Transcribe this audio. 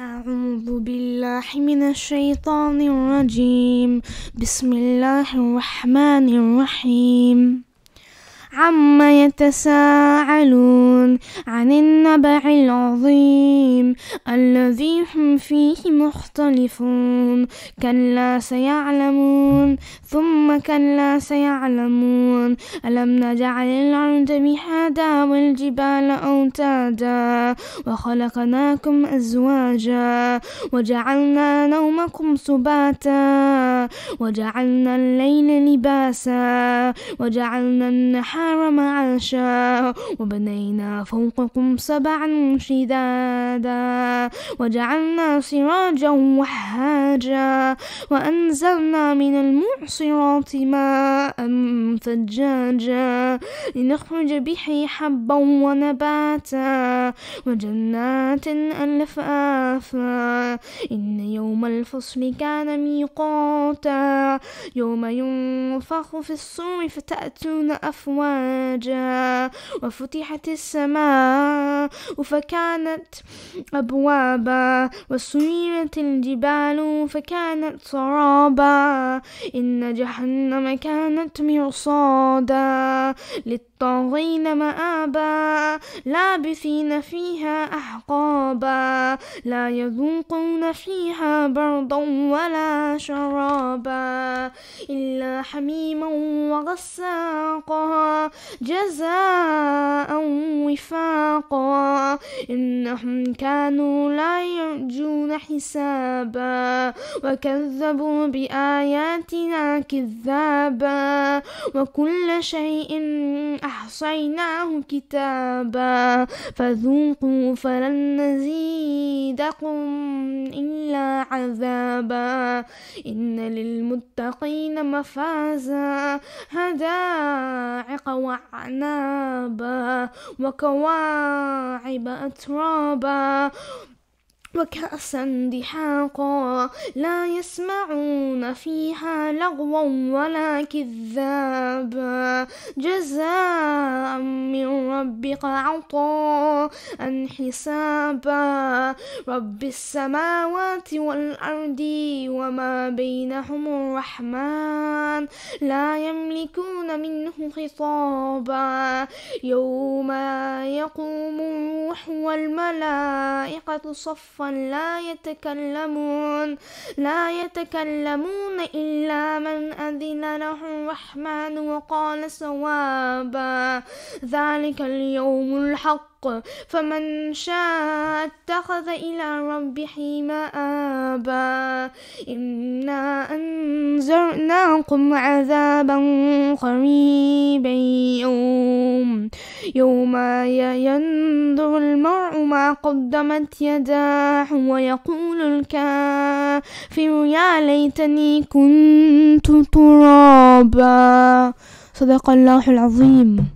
أعوذ بالله من الشيطان الرجيم بسم الله الرحمن الرحيم عم يتساءلون عن النبع العظيم الذي هم فيه مختلفون كلا سيعلمون ثم كلا سيعلمون ألم نجعل الأرض مهادا والجبال أوتادا وخلقناكم أزواجا وجعلنا نومكم سباتا وجعلنا الليل لباسا وجعلنا النهار معاشا وبنينا فوقكم سبعا شدادا وجعلنا سراجا وهاجا وأنزلنا من المعصرات ماء ثجاجا لنخرج به حبا ونباتا وجنات ألفافا إن يوم الفصل كان ميقاتا الموتى يوم ينفخ في الصور فتأتون أفواجا وفتحت السماء فكانت أبوابا وسيرت الجبال فكانت سرابا إن جهنم كانت مرصادا للطاغين مآبا لابثين فيها أحقابا غرابا لا يذوقون فيها بردا ولا شرابا إلا حميما وغساقا جزاء وفاقا إنهم كانوا لا يرجون حسابا وكذبوا بآياتنا كذابا وكل شيء أحصيناه كتابا فذوقوا فلن يزيدكم إلا عذابا إن للمتقين مفازا حدائق وعنابا وكواعب أترابا وكأسا دحاقا لا يسمعون فيها لغوا ولا كذابا جزاء من ربك عطاء حسابا رب السماوات والأرض وما بينهم الرحمن لا يملكون منه خطابا يوم يقوم الروح والملائكة صفا لا يتكلمون لا يتكلمون إلا من أذن له الرحمن وقال ثوابا ذلك اليوم الحق فمن شاء اتخذ إلى ربه مآبا إنا أنذرناكم عذابا قريبا يوم يوم ينظر المرء ما قدمت يداه ويقول الكافر يا ليتني كنت ترابا صدق الله العظيم